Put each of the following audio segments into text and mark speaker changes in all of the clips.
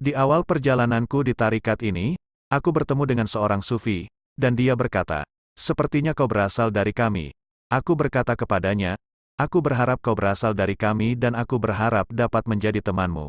Speaker 1: Di awal perjalananku di tarikat ini, aku bertemu dengan seorang sufi, dan dia berkata, "Sepertinya kau berasal dari kami." Aku berkata kepadanya, "Aku berharap kau berasal dari kami dan aku berharap dapat menjadi temanmu."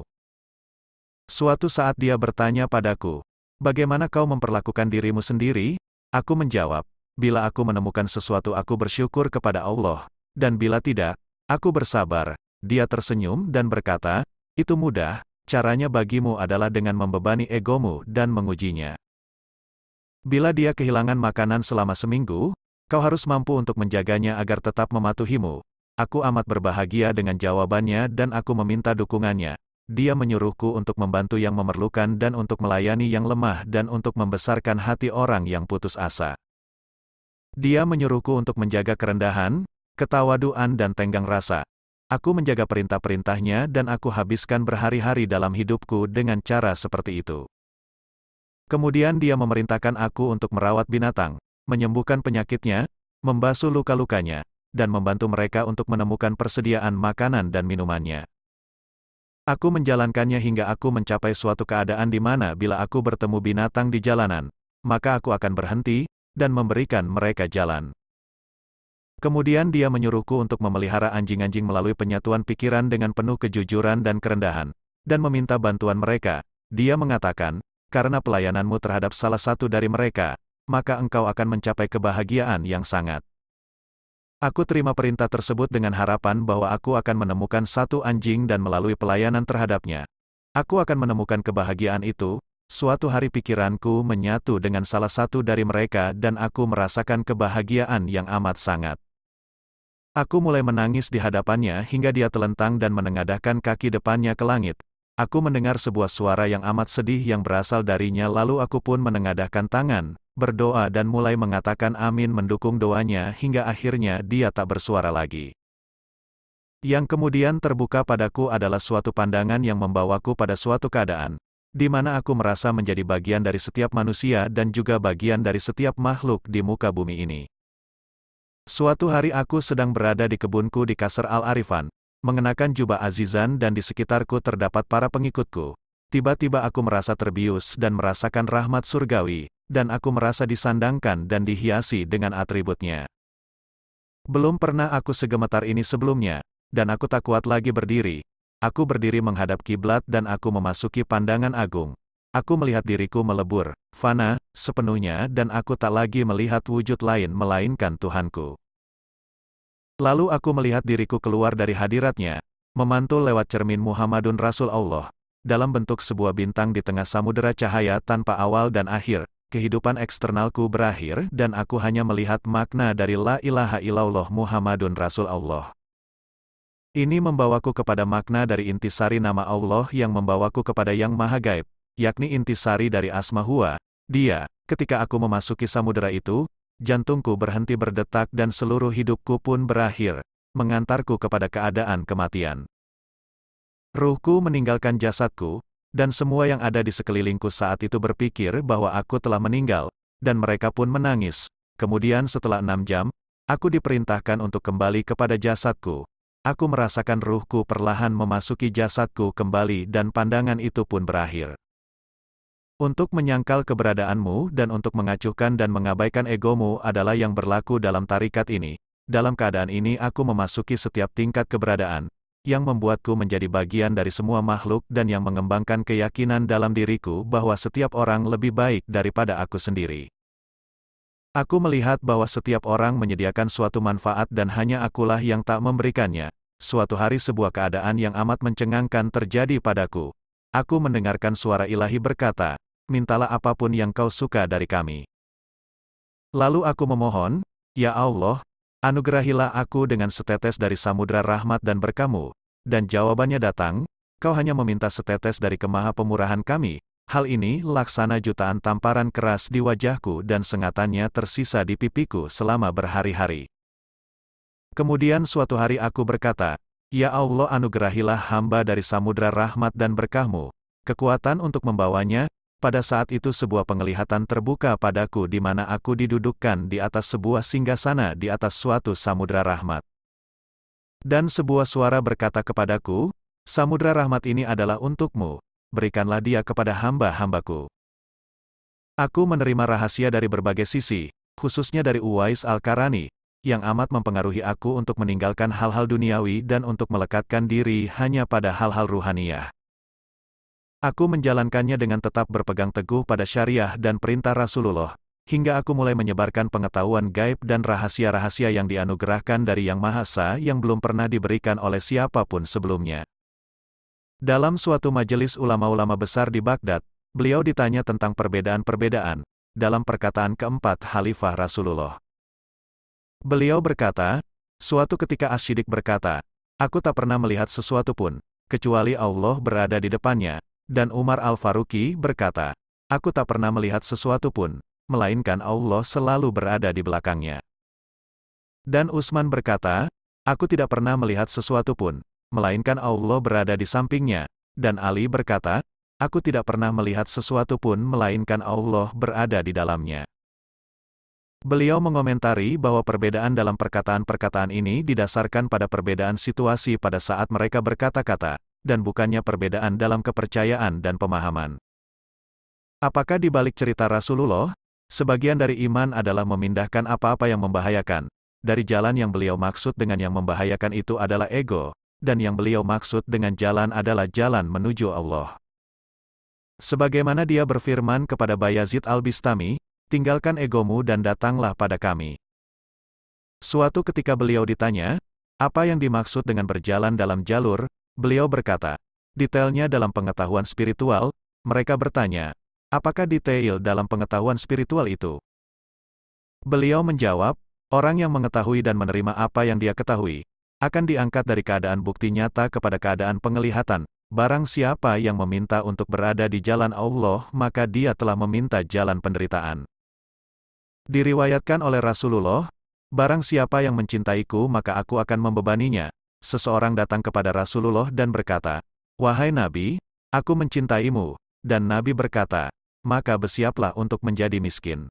Speaker 1: Suatu saat dia bertanya padaku, "Bagaimana kau memperlakukan dirimu sendiri?" Aku menjawab, "Bila aku menemukan sesuatu aku bersyukur kepada Allah, dan bila tidak, aku bersabar." Dia tersenyum dan berkata, "Itu mudah, caranya bagimu adalah dengan membebani egomu dan mengujinya. Bila dia kehilangan makanan selama seminggu, kau harus mampu untuk menjaganya agar tetap mematuhimu. Aku amat berbahagia dengan jawabannya dan aku meminta dukungannya. Dia menyuruhku untuk membantu yang memerlukan dan untuk melayani yang lemah dan untuk membesarkan hati orang yang putus asa. Dia menyuruhku untuk menjaga kerendahan, ketawaduan dan tenggang rasa. Aku menjaga perintah-perintahnya dan aku habiskan berhari-hari dalam hidupku dengan cara seperti itu. Kemudian dia memerintahkan aku untuk merawat binatang, menyembuhkan penyakitnya, membasuh luka-lukanya, dan membantu mereka untuk menemukan persediaan makanan dan minumannya. Aku menjalankannya hingga aku mencapai suatu keadaan di mana bila aku bertemu binatang di jalanan, maka aku akan berhenti, dan memberikan mereka jalan. Kemudian dia menyuruhku untuk memelihara anjing-anjing melalui penyatuan pikiran dengan penuh kejujuran dan kerendahan, dan meminta bantuan mereka. Dia mengatakan, karena pelayananmu terhadap salah satu dari mereka, maka engkau akan mencapai kebahagiaan yang sangat. Aku terima perintah tersebut dengan harapan bahwa aku akan menemukan satu anjing dan melalui pelayanan terhadapnya. Aku akan menemukan kebahagiaan itu, suatu hari pikiranku menyatu dengan salah satu dari mereka dan aku merasakan kebahagiaan yang amat sangat. Aku mulai menangis di hadapannya hingga dia telentang dan menengadahkan kaki depannya ke langit. Aku mendengar sebuah suara yang amat sedih yang berasal darinya lalu aku pun menengadahkan tangan, berdoa dan mulai mengatakan amin mendukung doanya hingga akhirnya dia tak bersuara lagi. Yang kemudian terbuka padaku adalah suatu pandangan yang membawaku pada suatu keadaan, di mana aku merasa menjadi bagian dari setiap manusia dan juga bagian dari setiap makhluk di muka bumi ini. Suatu hari aku sedang berada di kebunku di Kasr Al-Arifan, mengenakan jubah azizan dan di sekitarku terdapat para pengikutku. Tiba-tiba aku merasa terbius dan merasakan rahmat surgawi, dan aku merasa disandangkan dan dihiasi dengan atributnya. Belum pernah aku segemetar ini sebelumnya, dan aku tak kuat lagi berdiri. Aku berdiri menghadap kiblat dan aku memasuki pandangan agung. Aku melihat diriku melebur, fana, sepenuhnya dan aku tak lagi melihat wujud lain melainkan Tuhanku. Lalu aku melihat diriku keluar dari hadiratnya, memantul lewat cermin Muhammadun Rasul Allah, dalam bentuk sebuah bintang di tengah samudera cahaya tanpa awal dan akhir, kehidupan eksternalku berakhir dan aku hanya melihat makna dari La ilaha illallah Muhammadun Rasul Allah. Ini membawaku kepada makna dari intisari nama Allah yang membawaku kepada Yang Maha Gaib, yakni intisari dari asma Hua, dia, ketika aku memasuki samudera itu, jantungku berhenti berdetak dan seluruh hidupku pun berakhir, mengantarku kepada keadaan kematian. Ruhku meninggalkan jasadku, dan semua yang ada di sekelilingku saat itu berpikir bahwa aku telah meninggal, dan mereka pun menangis. Kemudian setelah enam jam, aku diperintahkan untuk kembali kepada jasadku. Aku merasakan ruhku perlahan memasuki jasadku kembali dan pandangan itu pun berakhir. Untuk menyangkal keberadaanmu dan untuk mengacuhkan dan mengabaikan egomu adalah yang berlaku dalam tarikat ini. Dalam keadaan ini aku memasuki setiap tingkat keberadaan, yang membuatku menjadi bagian dari semua makhluk dan yang mengembangkan keyakinan dalam diriku bahwa setiap orang lebih baik daripada aku sendiri. Aku melihat bahwa setiap orang menyediakan suatu manfaat dan hanya akulah yang tak memberikannya. Suatu hari sebuah keadaan yang amat mencengangkan terjadi padaku. Aku mendengarkan suara ilahi berkata, mintalah apapun yang kau suka dari kami. Lalu aku memohon, Ya Allah, anugerahilah aku dengan setetes dari samudra rahmat dan berkamu, dan jawabannya datang, kau hanya meminta setetes dari kemaha pemurahan kami, hal ini laksana jutaan tamparan keras di wajahku dan sengatannya tersisa di pipiku selama berhari-hari. Kemudian suatu hari aku berkata, Ya Allah anugerahilah hamba dari samudra rahmat dan berkahmu, kekuatan untuk membawanya, pada saat itu sebuah penglihatan terbuka padaku di mana aku didudukkan di atas sebuah singgasana di atas suatu samudra rahmat. Dan sebuah suara berkata kepadaku, Samudra rahmat ini adalah untukmu, berikanlah dia kepada hamba-hambaku. Aku menerima rahasia dari berbagai sisi, khususnya dari Uwais Al-Karani, yang amat mempengaruhi aku untuk meninggalkan hal-hal duniawi dan untuk melekatkan diri hanya pada hal-hal ruhaniah. Aku menjalankannya dengan tetap berpegang teguh pada syariah dan perintah Rasulullah, hingga aku mulai menyebarkan pengetahuan gaib dan rahasia-rahasia yang dianugerahkan dari Yang Maha Esa yang belum pernah diberikan oleh siapapun sebelumnya. Dalam suatu majelis ulama-ulama besar di Baghdad, beliau ditanya tentang perbedaan-perbedaan dalam perkataan keempat Khalifah Rasulullah. Beliau berkata, suatu ketika Asyidik berkata, Aku tak pernah melihat sesuatu pun, kecuali Allah berada di depannya, dan Umar Al-Faruqi berkata, Aku tak pernah melihat sesuatu pun, melainkan Allah selalu berada di belakangnya. Dan Usman berkata, Aku tidak pernah melihat sesuatu pun, melainkan Allah berada di sampingnya. Dan Ali berkata, Aku tidak pernah melihat sesuatu pun melainkan Allah berada di dalamnya. Beliau mengomentari bahwa perbedaan dalam perkataan-perkataan ini didasarkan pada perbedaan situasi pada saat mereka berkata-kata, dan bukannya perbedaan dalam kepercayaan dan pemahaman. Apakah di balik cerita Rasulullah, sebagian dari iman adalah memindahkan apa-apa yang membahayakan, dari jalan yang beliau maksud dengan yang membahayakan itu adalah ego, dan yang beliau maksud dengan jalan adalah jalan menuju Allah. Sebagaimana dia berfirman kepada Bayazid al-Bistami, tinggalkan egomu dan datanglah pada kami. Suatu ketika beliau ditanya, apa yang dimaksud dengan berjalan dalam jalur, Beliau berkata, detailnya dalam pengetahuan spiritual, mereka bertanya, apakah detail dalam pengetahuan spiritual itu? Beliau menjawab, orang yang mengetahui dan menerima apa yang dia ketahui, akan diangkat dari keadaan bukti nyata kepada keadaan penglihatan. Barang siapa yang meminta untuk berada di jalan Allah, maka dia telah meminta jalan penderitaan. Diriwayatkan oleh Rasulullah, barang siapa yang mencintaiku maka aku akan membebaninya, seseorang datang kepada Rasulullah dan berkata, Wahai Nabi, aku mencintaimu, dan Nabi berkata, maka bersiaplah untuk menjadi miskin.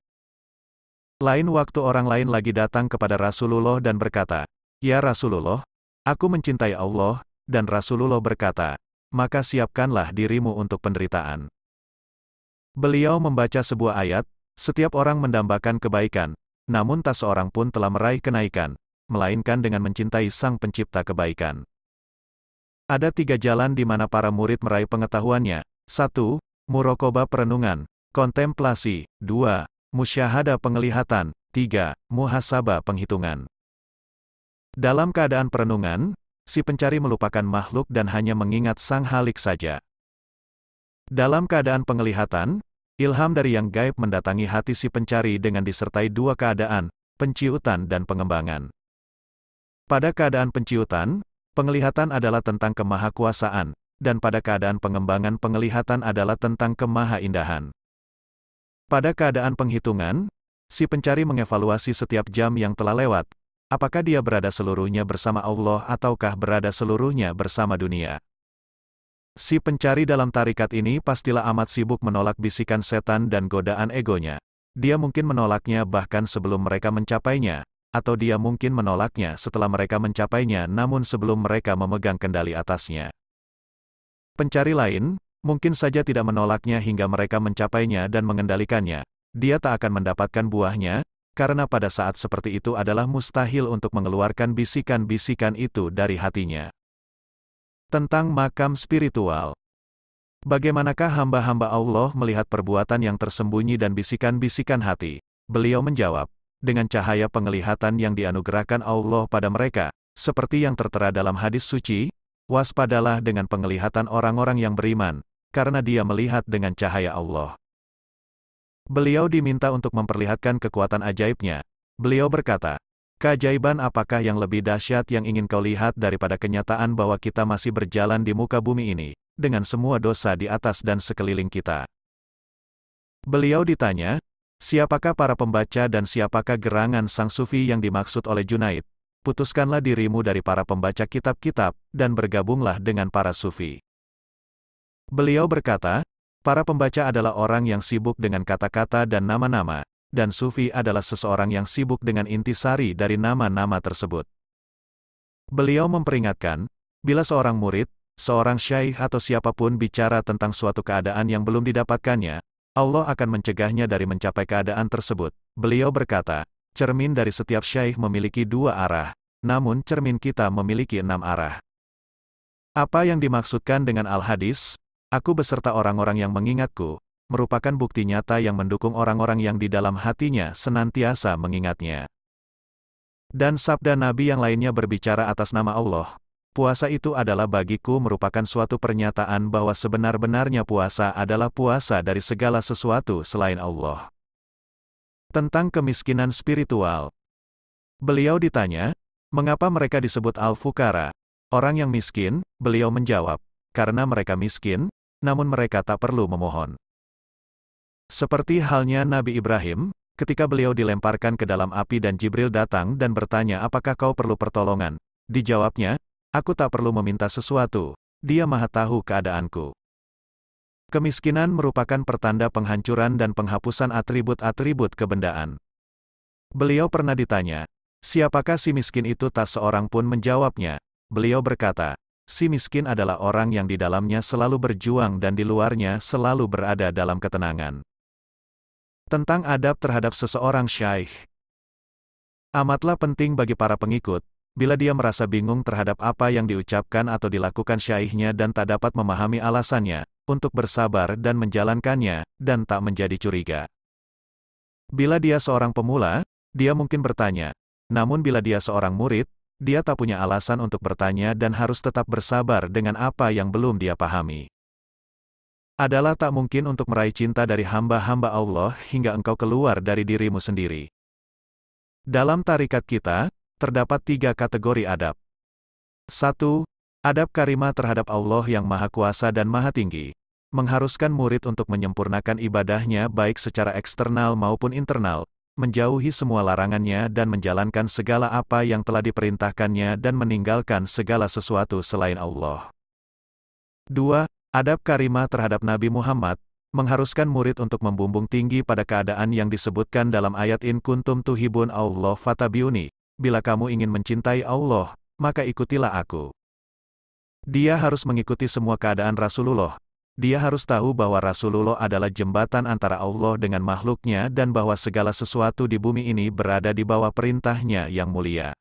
Speaker 1: Lain waktu orang lain lagi datang kepada Rasulullah dan berkata, Ya Rasulullah, aku mencintai Allah, dan Rasulullah berkata, maka siapkanlah dirimu untuk penderitaan. Beliau membaca sebuah ayat, setiap orang mendambakan kebaikan, namun tak seorang pun telah meraih kenaikan, melainkan dengan mencintai Sang Pencipta kebaikan. Ada tiga jalan di mana para murid meraih pengetahuannya. 1. Murokoba perenungan, kontemplasi. 2. Musyahada penglihatan. 3. muhasaba penghitungan. Dalam keadaan perenungan, si pencari melupakan makhluk dan hanya mengingat Sang Halik saja. Dalam keadaan penglihatan, ilham dari yang gaib mendatangi hati si pencari dengan disertai dua keadaan, penciutan dan pengembangan. Pada keadaan penciutan, penglihatan adalah tentang kemahakuasaan, dan pada keadaan pengembangan penglihatan adalah tentang kemahaindahan. Pada keadaan penghitungan, si pencari mengevaluasi setiap jam yang telah lewat, apakah dia berada seluruhnya bersama Allah ataukah berada seluruhnya bersama dunia. Si pencari dalam tarikat ini pastilah amat sibuk menolak bisikan setan dan godaan egonya. Dia mungkin menolaknya bahkan sebelum mereka mencapainya, atau dia mungkin menolaknya setelah mereka mencapainya namun sebelum mereka memegang kendali atasnya. Pencari lain, mungkin saja tidak menolaknya hingga mereka mencapainya dan mengendalikannya. Dia tak akan mendapatkan buahnya, karena pada saat seperti itu adalah mustahil untuk mengeluarkan bisikan-bisikan itu dari hatinya. Tentang makam spiritual. Bagaimanakah hamba-hamba Allah melihat perbuatan yang tersembunyi dan bisikan-bisikan hati? Beliau menjawab, dengan cahaya penglihatan yang dianugerahkan Allah pada mereka, seperti yang tertera dalam hadis suci, waspadalah dengan penglihatan orang-orang yang beriman, karena dia melihat dengan cahaya Allah. Beliau diminta untuk memperlihatkan kekuatan ajaibnya. Beliau berkata, Keajaiban apakah yang lebih dahsyat yang ingin kau lihat daripada kenyataan bahwa kita masih berjalan di muka bumi ini, dengan semua dosa di atas dan sekeliling kita? Beliau ditanya, Siapakah para pembaca dan siapakah gerangan sang sufi yang dimaksud oleh Junaid? Putuskanlah dirimu dari para pembaca kitab-kitab, dan bergabunglah dengan para sufi. Beliau berkata, para pembaca adalah orang yang sibuk dengan kata-kata dan nama-nama, dan sufi adalah seseorang yang sibuk dengan intisari dari nama-nama tersebut. Beliau memperingatkan, bila seorang murid, seorang syaih atau siapapun bicara tentang suatu keadaan yang belum didapatkannya, Allah akan mencegahnya dari mencapai keadaan tersebut. Beliau berkata, cermin dari setiap syaih memiliki dua arah, namun cermin kita memiliki enam arah. Apa yang dimaksudkan dengan al-hadis? Aku beserta orang-orang yang mengingatku, merupakan bukti nyata yang mendukung orang-orang yang di dalam hatinya senantiasa mengingatnya. Dan sabda Nabi yang lainnya berbicara atas nama Allah, Puasa itu adalah bagiku merupakan suatu pernyataan bahwa sebenar-benarnya puasa adalah puasa dari segala sesuatu selain Allah. Tentang kemiskinan spiritual. Beliau ditanya, mengapa mereka disebut al-fukara, orang yang miskin? Beliau menjawab, karena mereka miskin, namun mereka tak perlu memohon. Seperti halnya Nabi Ibrahim, ketika beliau dilemparkan ke dalam api dan Jibril datang dan bertanya apakah kau perlu pertolongan, dijawabnya, Aku tak perlu meminta sesuatu, dia maha tahu keadaanku. Kemiskinan merupakan pertanda penghancuran dan penghapusan atribut-atribut kebendaan. Beliau pernah ditanya, siapakah si miskin itu tak seorang pun menjawabnya. Beliau berkata, si miskin adalah orang yang di dalamnya selalu berjuang dan di luarnya selalu berada dalam ketenangan. Tentang adab terhadap seseorang syaikh. Amatlah penting bagi para pengikut, bila dia merasa bingung terhadap apa yang diucapkan atau dilakukan syaihnya dan tak dapat memahami alasannya, untuk bersabar dan menjalankannya, dan tak menjadi curiga. Bila dia seorang pemula, dia mungkin bertanya. Namun bila dia seorang murid, dia tak punya alasan untuk bertanya dan harus tetap bersabar dengan apa yang belum dia pahami. Adalah tak mungkin untuk meraih cinta dari hamba-hamba Allah hingga engkau keluar dari dirimu sendiri. Dalam tarikat kita, terdapat tiga kategori adab. 1. Adab karimah terhadap Allah yang Maha Kuasa dan Maha Tinggi. Mengharuskan murid untuk menyempurnakan ibadahnya baik secara eksternal maupun internal, menjauhi semua larangannya dan menjalankan segala apa yang telah diperintahkannya dan meninggalkan segala sesuatu selain Allah. 2. Adab karimah terhadap Nabi Muhammad, mengharuskan murid untuk membumbung tinggi pada keadaan yang disebutkan dalam ayat In kuntum tuhibun Allah fatabiuni, bila kamu ingin mencintai Allah, maka ikutilah aku. Dia harus mengikuti semua keadaan Rasulullah. Dia harus tahu bahwa Rasulullah adalah jembatan antara Allah dengan makhluknya dan bahwa segala sesuatu di bumi ini berada di bawah perintahnya yang mulia.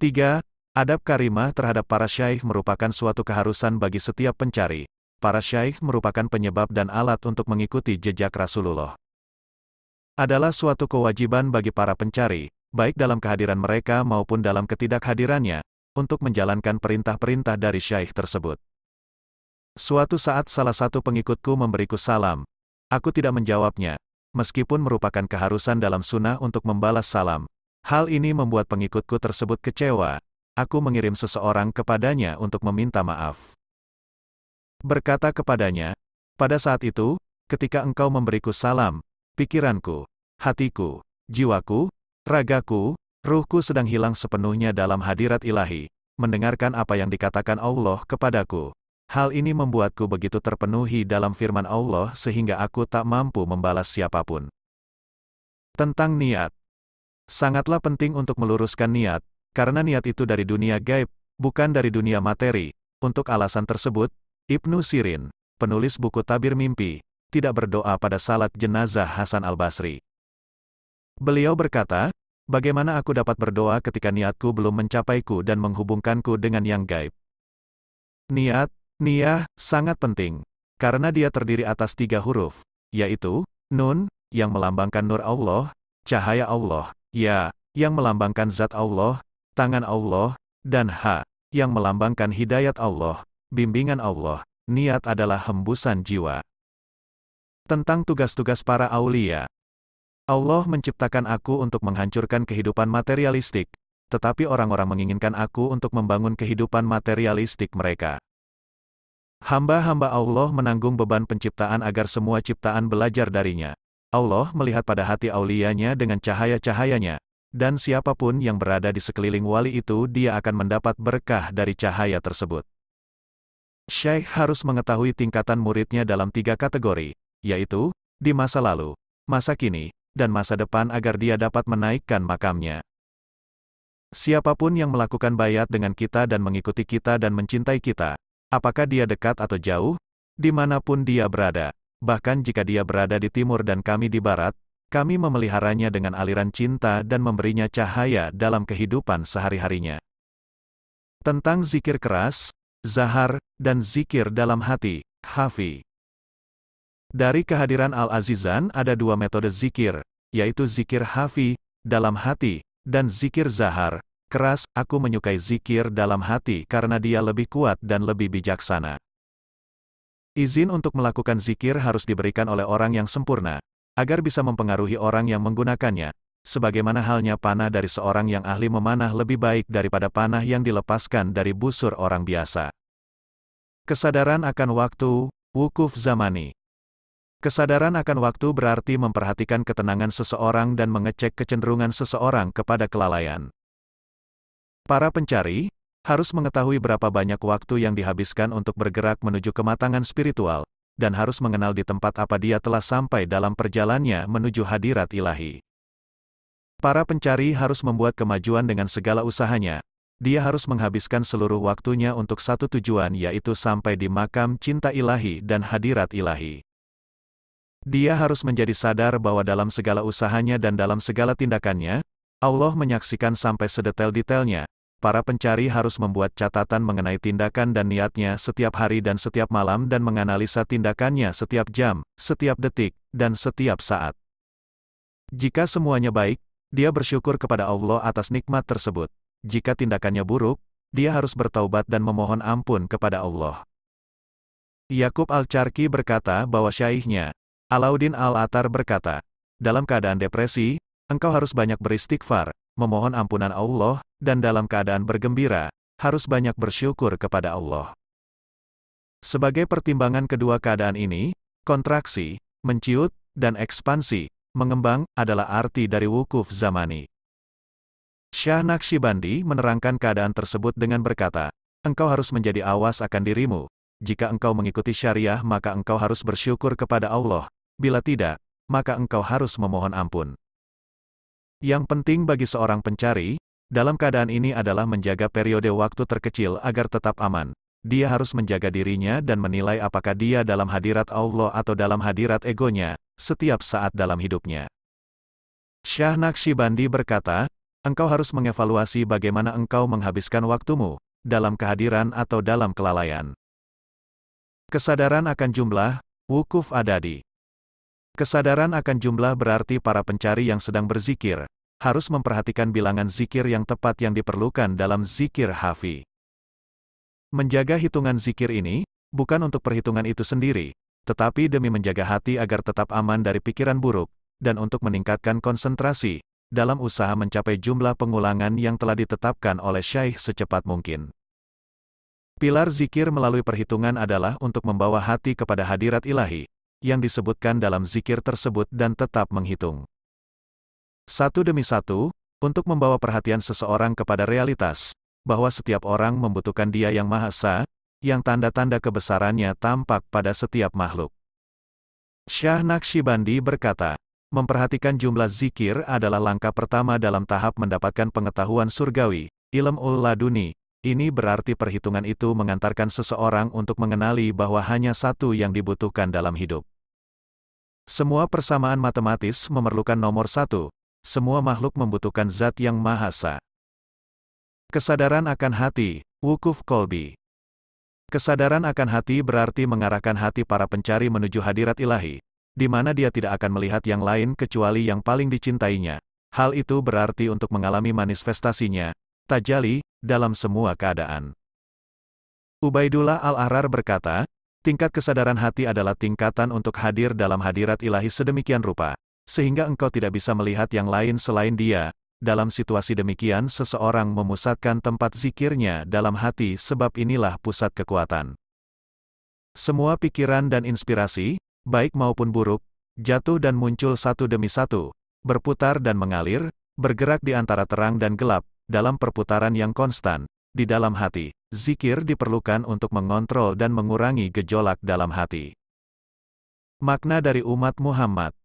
Speaker 1: 3. Adab karimah terhadap para syaikh merupakan suatu keharusan bagi setiap pencari. Para syaikh merupakan penyebab dan alat untuk mengikuti jejak Rasulullah. Adalah suatu kewajiban bagi para pencari, baik dalam kehadiran mereka maupun dalam ketidakhadirannya, untuk menjalankan perintah-perintah dari syaikh tersebut. Suatu saat salah satu pengikutku memberiku salam. Aku tidak menjawabnya, meskipun merupakan keharusan dalam sunnah untuk membalas salam. Hal ini membuat pengikutku tersebut kecewa. Aku mengirim seseorang kepadanya untuk meminta maaf. Berkata kepadanya, pada saat itu, ketika engkau memberiku salam, pikiranku, hatiku, jiwaku, Ragaku, ruhku sedang hilang sepenuhnya dalam hadirat ilahi, mendengarkan apa yang dikatakan Allah kepadaku. Hal ini membuatku begitu terpenuhi dalam firman Allah sehingga aku tak mampu membalas siapapun. Tentang niat. Sangatlah penting untuk meluruskan niat, karena niat itu dari dunia gaib, bukan dari dunia materi. Untuk alasan tersebut, Ibnu Sirin, penulis buku Tabir Mimpi, tidak berdoa pada salat jenazah Hasan al-Basri. Beliau berkata, Bagaimana aku dapat berdoa ketika niatku belum mencapaiku dan menghubungkanku dengan yang gaib? Niat, niyah, sangat penting. Karena dia terdiri atas tiga huruf, yaitu, nun, yang melambangkan nur Allah, cahaya Allah, ya, yang melambangkan zat Allah, tangan Allah, dan ha, yang melambangkan hidayat Allah, bimbingan Allah. Niat adalah hembusan jiwa. Tentang tugas-tugas para aulia, Allah menciptakan aku untuk menghancurkan kehidupan materialistik, tetapi orang-orang menginginkan aku untuk membangun kehidupan materialistik mereka. Hamba-hamba Allah menanggung beban penciptaan agar semua ciptaan belajar darinya. Allah melihat pada hati aulianya dengan cahaya-cahayanya, dan siapapun yang berada di sekeliling wali itu dia akan mendapat berkah dari cahaya tersebut. Syekh harus mengetahui tingkatan muridnya dalam tiga kategori, yaitu, di masa lalu, masa kini, dan masa depan agar dia dapat menaikkan makamnya. Siapapun yang melakukan bayat dengan kita dan mengikuti kita dan mencintai kita, apakah dia dekat atau jauh, dimanapun dia berada, bahkan jika dia berada di timur dan kami di barat, kami memeliharanya dengan aliran cinta dan memberinya cahaya dalam kehidupan sehari-harinya. Tentang zikir keras, zahar, dan zikir dalam hati, Hafi. Dari kehadiran Al-Azizan ada dua metode zikir, yaitu zikir hafi, dalam hati, dan zikir zahar, keras, aku menyukai zikir dalam hati karena dia lebih kuat dan lebih bijaksana. Izin untuk melakukan zikir harus diberikan oleh orang yang sempurna, agar bisa mempengaruhi orang yang menggunakannya, sebagaimana halnya panah dari seorang yang ahli memanah lebih baik daripada panah yang dilepaskan dari busur orang biasa. Kesadaran akan waktu, wukuf zamani. Kesadaran akan waktu berarti memperhatikan ketenangan seseorang dan mengecek kecenderungan seseorang kepada kelalaian. Para pencari harus mengetahui berapa banyak waktu yang dihabiskan untuk bergerak menuju kematangan spiritual, dan harus mengenal di tempat apa dia telah sampai dalam perjalannya menuju hadirat ilahi. Para pencari harus membuat kemajuan dengan segala usahanya. Dia harus menghabiskan seluruh waktunya untuk satu tujuan yaitu sampai di makam cinta ilahi dan hadirat ilahi. Dia harus menjadi sadar bahwa dalam segala usahanya dan dalam segala tindakannya, Allah menyaksikan sampai sedetail-detailnya. Para pencari harus membuat catatan mengenai tindakan dan niatnya setiap hari dan setiap malam dan menganalisa tindakannya setiap jam, setiap detik, dan setiap saat. Jika semuanya baik, dia bersyukur kepada Allah atas nikmat tersebut. Jika tindakannya buruk, dia harus bertaubat dan memohon ampun kepada Allah. Yakub Al-Charki berkata bahwa syaihnya, Alauddin Al-Atar berkata, dalam keadaan depresi, engkau harus banyak beristighfar, memohon ampunan Allah, dan dalam keadaan bergembira, harus banyak bersyukur kepada Allah. Sebagai pertimbangan kedua keadaan ini, kontraksi, menciut, dan ekspansi, mengembang, adalah arti dari wukuf zamani. Syah Naqshibandi menerangkan keadaan tersebut dengan berkata, engkau harus menjadi awas akan dirimu, jika engkau mengikuti syariah maka engkau harus bersyukur kepada Allah, Bila tidak, maka engkau harus memohon ampun. Yang penting bagi seorang pencari, dalam keadaan ini adalah menjaga periode waktu terkecil agar tetap aman. Dia harus menjaga dirinya dan menilai apakah dia dalam hadirat Allah atau dalam hadirat egonya, setiap saat dalam hidupnya. Syah Naksibandi berkata, engkau harus mengevaluasi bagaimana engkau menghabiskan waktumu, dalam kehadiran atau dalam kelalaian. Kesadaran akan jumlah, wukuf adadi. Kesadaran akan jumlah berarti para pencari yang sedang berzikir, harus memperhatikan bilangan zikir yang tepat yang diperlukan dalam zikir hafi. Menjaga hitungan zikir ini, bukan untuk perhitungan itu sendiri, tetapi demi menjaga hati agar tetap aman dari pikiran buruk, dan untuk meningkatkan konsentrasi, dalam usaha mencapai jumlah pengulangan yang telah ditetapkan oleh syaih secepat mungkin. Pilar zikir melalui perhitungan adalah untuk membawa hati kepada hadirat ilahi, yang disebutkan dalam zikir tersebut dan tetap menghitung. Satu demi satu, untuk membawa perhatian seseorang kepada realitas, bahwa setiap orang membutuhkan dia yang maha esa, yang tanda-tanda kebesarannya tampak pada setiap makhluk. Syah Naqshibandi berkata, memperhatikan jumlah zikir adalah langkah pertama dalam tahap mendapatkan pengetahuan surgawi, ilm ul laduni, ini berarti perhitungan itu mengantarkan seseorang untuk mengenali bahwa hanya satu yang dibutuhkan dalam hidup. Semua persamaan matematis memerlukan nomor satu. Semua makhluk membutuhkan zat yang mahasa. Kesadaran akan hati, wukuf kolbi. Kesadaran akan hati berarti mengarahkan hati para pencari menuju hadirat ilahi, di mana dia tidak akan melihat yang lain kecuali yang paling dicintainya. Hal itu berarti untuk mengalami manifestasinya, tajali, dalam semua keadaan. Ubaidullah Al-Ahrar berkata, Tingkat kesadaran hati adalah tingkatan untuk hadir dalam hadirat ilahi sedemikian rupa, sehingga engkau tidak bisa melihat yang lain selain dia. Dalam situasi demikian seseorang memusatkan tempat zikirnya dalam hati sebab inilah pusat kekuatan. Semua pikiran dan inspirasi, baik maupun buruk, jatuh dan muncul satu demi satu, berputar dan mengalir, bergerak di antara terang dan gelap, dalam perputaran yang konstan, di dalam hati, zikir diperlukan untuk mengontrol dan mengurangi gejolak dalam hati. Makna dari umat Muhammad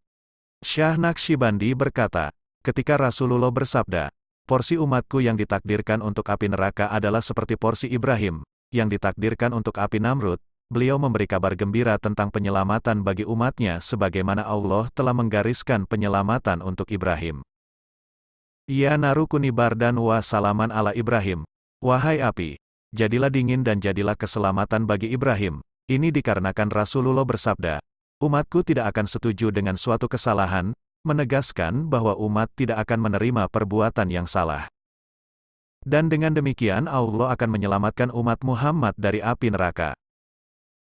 Speaker 1: Syah Naqshibandi berkata, ketika Rasulullah bersabda, porsi umatku yang ditakdirkan untuk api neraka adalah seperti porsi Ibrahim, yang ditakdirkan untuk api Namrud, beliau memberi kabar gembira tentang penyelamatan bagi umatnya sebagaimana Allah telah menggariskan penyelamatan untuk Ibrahim. Ya narukuni dan wa salaman ala Ibrahim, Wahai api, jadilah dingin dan jadilah keselamatan bagi Ibrahim. Ini dikarenakan Rasulullah bersabda, umatku tidak akan setuju dengan suatu kesalahan, menegaskan bahwa umat tidak akan menerima perbuatan yang salah. Dan dengan demikian Allah akan menyelamatkan umat Muhammad dari api neraka.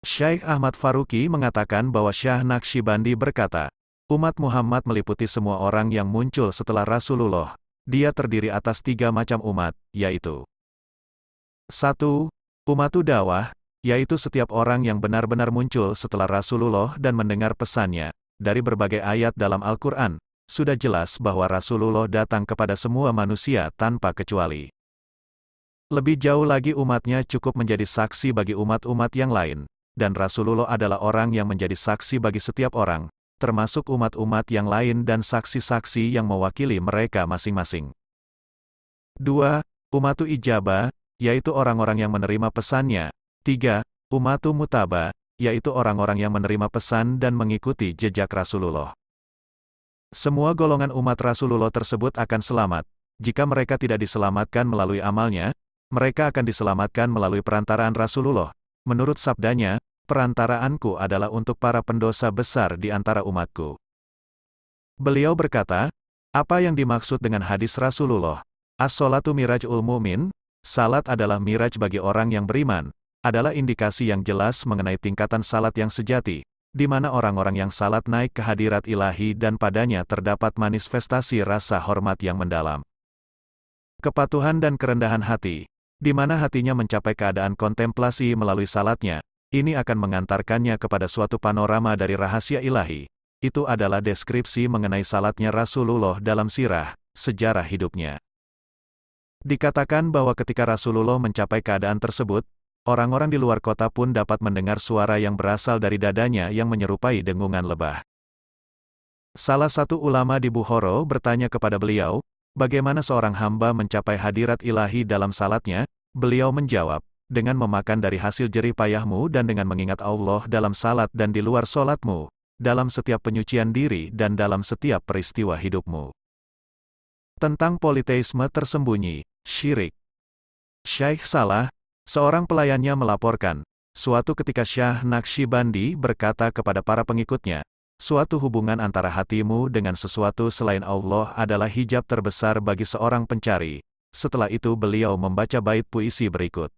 Speaker 1: Syekh Ahmad Faruqi mengatakan bahwa Syah Naqshibandi berkata, umat Muhammad meliputi semua orang yang muncul setelah Rasulullah. Dia terdiri atas tiga macam umat, yaitu 1. Umatu dawah, yaitu setiap orang yang benar-benar muncul setelah Rasulullah dan mendengar pesannya, dari berbagai ayat dalam Al-Quran, sudah jelas bahwa Rasulullah datang kepada semua manusia tanpa kecuali. Lebih jauh lagi umatnya cukup menjadi saksi bagi umat-umat yang lain, dan Rasulullah adalah orang yang menjadi saksi bagi setiap orang, termasuk umat-umat yang lain dan saksi-saksi yang mewakili mereka masing-masing. 2. Umatu ijabah, yaitu orang-orang yang menerima pesannya. 3. Umatu mutaba, yaitu orang-orang yang menerima pesan dan mengikuti jejak Rasulullah. Semua golongan umat Rasulullah tersebut akan selamat. Jika mereka tidak diselamatkan melalui amalnya, mereka akan diselamatkan melalui perantaraan Rasulullah. Menurut sabdanya, perantaraanku adalah untuk para pendosa besar di antara umatku. Beliau berkata, apa yang dimaksud dengan hadis Rasulullah? As-salatu ul mu'min, Salat adalah miraj bagi orang yang beriman, adalah indikasi yang jelas mengenai tingkatan salat yang sejati, di mana orang-orang yang salat naik ke hadirat ilahi dan padanya terdapat manifestasi rasa hormat yang mendalam. Kepatuhan dan kerendahan hati, di mana hatinya mencapai keadaan kontemplasi melalui salatnya, ini akan mengantarkannya kepada suatu panorama dari rahasia ilahi. Itu adalah deskripsi mengenai salatnya Rasulullah dalam sirah, sejarah hidupnya. Dikatakan bahwa ketika Rasulullah mencapai keadaan tersebut, orang-orang di luar kota pun dapat mendengar suara yang berasal dari dadanya yang menyerupai dengungan lebah. Salah satu ulama di Bukhoro bertanya kepada beliau, bagaimana seorang hamba mencapai hadirat ilahi dalam salatnya? Beliau menjawab, dengan memakan dari hasil jerih payahmu dan dengan mengingat Allah dalam salat dan di luar salatmu, dalam setiap penyucian diri dan dalam setiap peristiwa hidupmu. Tentang politeisme tersembunyi, syirik. Syaikh Salah, seorang pelayannya melaporkan, suatu ketika Syah Naksibandi berkata kepada para pengikutnya, suatu hubungan antara hatimu dengan sesuatu selain Allah adalah hijab terbesar bagi seorang pencari. Setelah itu beliau membaca bait puisi berikut.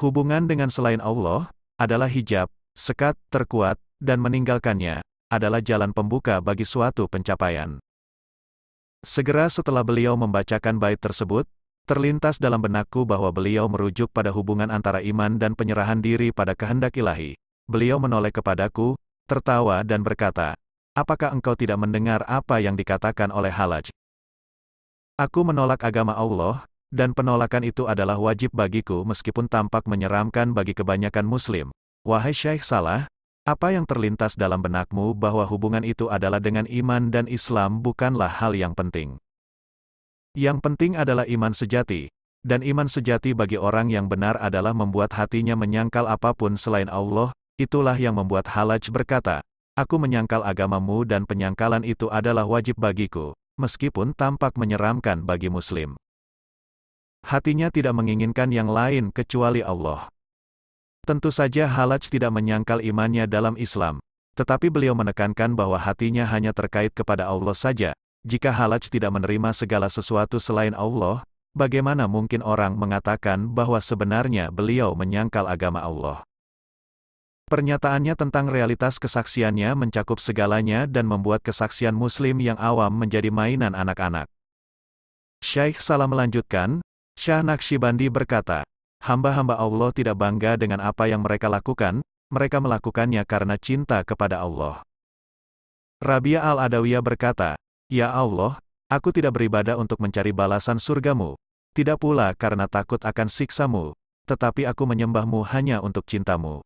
Speaker 1: Hubungan dengan selain Allah adalah hijab, sekat, terkuat, dan meninggalkannya adalah jalan pembuka bagi suatu pencapaian. Segera setelah beliau membacakan bait tersebut, terlintas dalam benakku bahwa beliau merujuk pada hubungan antara iman dan penyerahan diri pada kehendak ilahi. Beliau menoleh kepadaku, tertawa dan berkata, Apakah engkau tidak mendengar apa yang dikatakan oleh Halaj? Aku menolak agama Allah, dan penolakan itu adalah wajib bagiku meskipun tampak menyeramkan bagi kebanyakan muslim. Wahai Syekh Salah, apa yang terlintas dalam benakmu bahwa hubungan itu adalah dengan iman dan Islam bukanlah hal yang penting. Yang penting adalah iman sejati, dan iman sejati bagi orang yang benar adalah membuat hatinya menyangkal apapun selain Allah, itulah yang membuat Halaj berkata, Aku menyangkal agamamu dan penyangkalan itu adalah wajib bagiku, meskipun tampak menyeramkan bagi Muslim. Hatinya tidak menginginkan yang lain kecuali Allah. Tentu saja Halaj tidak menyangkal imannya dalam Islam. Tetapi beliau menekankan bahwa hatinya hanya terkait kepada Allah saja. Jika Halaj tidak menerima segala sesuatu selain Allah, bagaimana mungkin orang mengatakan bahwa sebenarnya beliau menyangkal agama Allah? Pernyataannya tentang realitas kesaksiannya mencakup segalanya dan membuat kesaksian Muslim yang awam menjadi mainan anak-anak. Syekh Salah melanjutkan, Syah Shibandi berkata, hamba-hamba Allah tidak bangga dengan apa yang mereka lakukan, mereka melakukannya karena cinta kepada Allah. Rabia al-Adawiyah berkata, Ya Allah, aku tidak beribadah untuk mencari balasan surgamu, tidak pula karena takut akan siksamu, tetapi aku menyembahmu hanya untuk cintamu.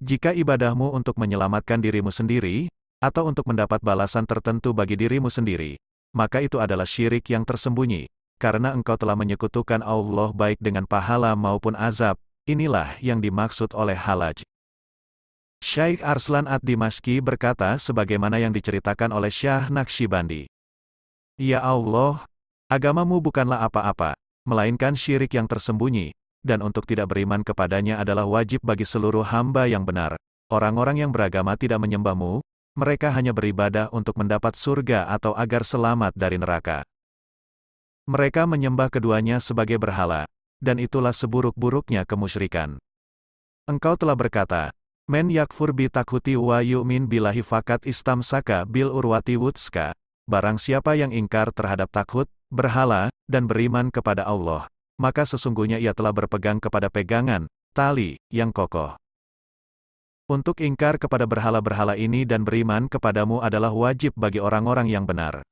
Speaker 1: Jika ibadahmu untuk menyelamatkan dirimu sendiri, atau untuk mendapat balasan tertentu bagi dirimu sendiri, maka itu adalah syirik yang tersembunyi, karena engkau telah menyekutukan Allah baik dengan pahala maupun azab, inilah yang dimaksud oleh halaj. Syaikh Arslan Ad-Dimashki berkata sebagaimana yang diceritakan oleh Syah Naqshibandi. Ya Allah, agamamu bukanlah apa-apa, melainkan syirik yang tersembunyi, dan untuk tidak beriman kepadanya adalah wajib bagi seluruh hamba yang benar. Orang-orang yang beragama tidak menyembahmu, mereka hanya beribadah untuk mendapat surga atau agar selamat dari neraka. Mereka menyembah keduanya sebagai berhala, dan itulah seburuk-buruknya kemusyrikan. Engkau telah berkata, Men yakfur bi takhuti wa yu'min bilahi fakat istam saka bil urwati wutska. Barang siapa yang ingkar terhadap takhut, berhala, dan beriman kepada Allah, maka sesungguhnya ia telah berpegang kepada pegangan, tali, yang kokoh. Untuk ingkar kepada berhala-berhala ini dan beriman kepadamu adalah wajib bagi orang-orang yang benar.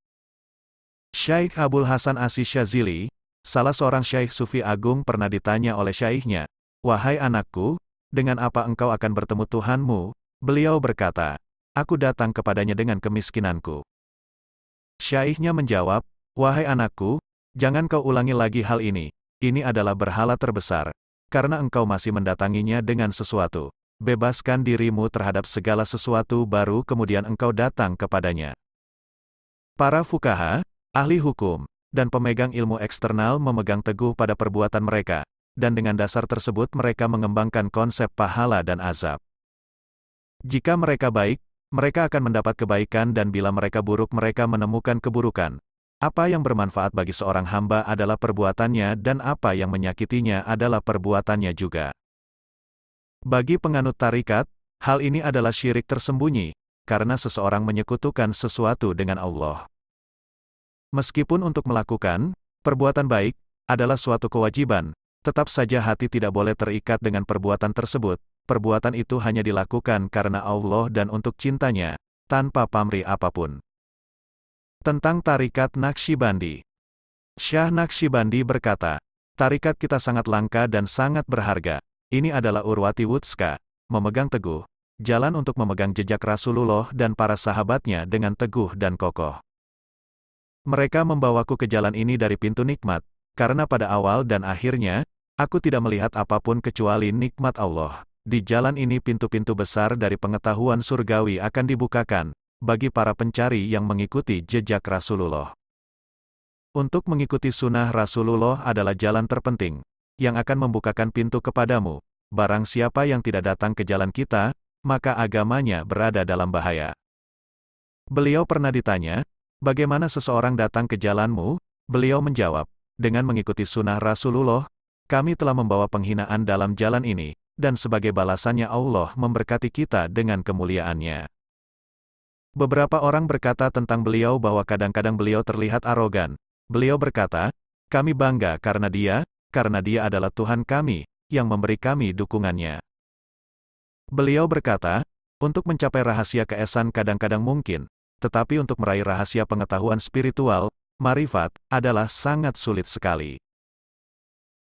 Speaker 1: Syaikh Abul Hasan Asis Syazili, salah seorang syaikh sufi agung pernah ditanya oleh syaikhnya, Wahai anakku, dengan apa engkau akan bertemu Tuhanmu? Beliau berkata, Aku datang kepadanya dengan kemiskinanku. Syaikhnya menjawab, Wahai anakku, jangan kau ulangi lagi hal ini. Ini adalah berhala terbesar. Karena engkau masih mendatanginya dengan sesuatu. Bebaskan dirimu terhadap segala sesuatu baru kemudian engkau datang kepadanya. Para fukaha, ahli hukum, dan pemegang ilmu eksternal memegang teguh pada perbuatan mereka, dan dengan dasar tersebut mereka mengembangkan konsep pahala dan azab. Jika mereka baik, mereka akan mendapat kebaikan dan bila mereka buruk mereka menemukan keburukan. Apa yang bermanfaat bagi seorang hamba adalah perbuatannya dan apa yang menyakitinya adalah perbuatannya juga. Bagi penganut tarikat, hal ini adalah syirik tersembunyi, karena seseorang menyekutukan sesuatu dengan Allah. Meskipun untuk melakukan perbuatan baik adalah suatu kewajiban, tetap saja hati tidak boleh terikat dengan perbuatan tersebut. Perbuatan itu hanya dilakukan karena Allah dan untuk cintanya, tanpa pamri apapun. Tentang Tarikat Naksibandi Syah Naksibandi berkata, Tarikat kita sangat langka dan sangat berharga. Ini adalah Urwati Wutska, memegang teguh, jalan untuk memegang jejak Rasulullah dan para sahabatnya dengan teguh dan kokoh. Mereka membawaku ke jalan ini dari pintu nikmat, karena pada awal dan akhirnya, aku tidak melihat apapun kecuali nikmat Allah. Di jalan ini pintu-pintu besar dari pengetahuan surgawi akan dibukakan, bagi para pencari yang mengikuti jejak Rasulullah. Untuk mengikuti sunnah Rasulullah adalah jalan terpenting, yang akan membukakan pintu kepadamu. Barang siapa yang tidak datang ke jalan kita, maka agamanya berada dalam bahaya. Beliau pernah ditanya, Bagaimana seseorang datang ke jalanmu? Beliau menjawab, dengan mengikuti sunnah Rasulullah, kami telah membawa penghinaan dalam jalan ini, dan sebagai balasannya Allah memberkati kita dengan kemuliaannya. Beberapa orang berkata tentang beliau bahwa kadang-kadang beliau terlihat arogan. Beliau berkata, kami bangga karena dia, karena dia adalah Tuhan kami, yang memberi kami dukungannya. Beliau berkata, untuk mencapai rahasia keesan kadang-kadang mungkin, tetapi untuk meraih rahasia pengetahuan spiritual, marifat, adalah sangat sulit sekali.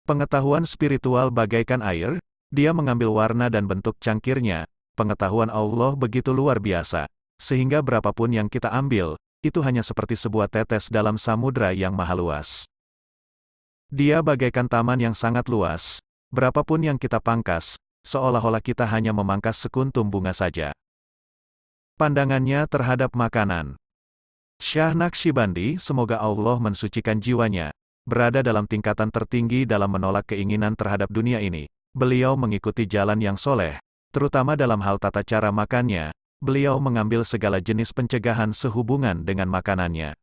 Speaker 1: Pengetahuan spiritual bagaikan air, dia mengambil warna dan bentuk cangkirnya, pengetahuan Allah begitu luar biasa, sehingga berapapun yang kita ambil, itu hanya seperti sebuah tetes dalam samudra yang maha luas. Dia bagaikan taman yang sangat luas, berapapun yang kita pangkas, seolah-olah kita hanya memangkas sekuntum bunga saja pandangannya terhadap makanan. Syah Naqshibandi, semoga Allah mensucikan jiwanya, berada dalam tingkatan tertinggi dalam menolak keinginan terhadap dunia ini. Beliau mengikuti jalan yang soleh, terutama dalam hal tata cara makannya, beliau mengambil segala jenis pencegahan sehubungan dengan makanannya.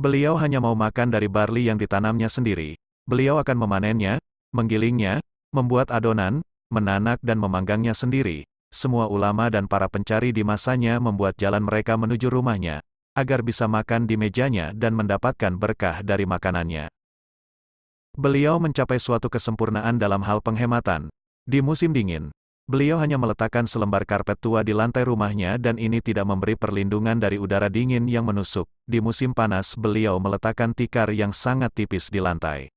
Speaker 1: Beliau hanya mau makan dari barley yang ditanamnya sendiri. Beliau akan memanennya, menggilingnya, membuat adonan, menanak dan memanggangnya sendiri semua ulama dan para pencari di masanya membuat jalan mereka menuju rumahnya, agar bisa makan di mejanya dan mendapatkan berkah dari makanannya. Beliau mencapai suatu kesempurnaan dalam hal penghematan. Di musim dingin, beliau hanya meletakkan selembar karpet tua di lantai rumahnya dan ini tidak memberi perlindungan dari udara dingin yang menusuk. Di musim panas beliau meletakkan tikar yang sangat tipis di lantai.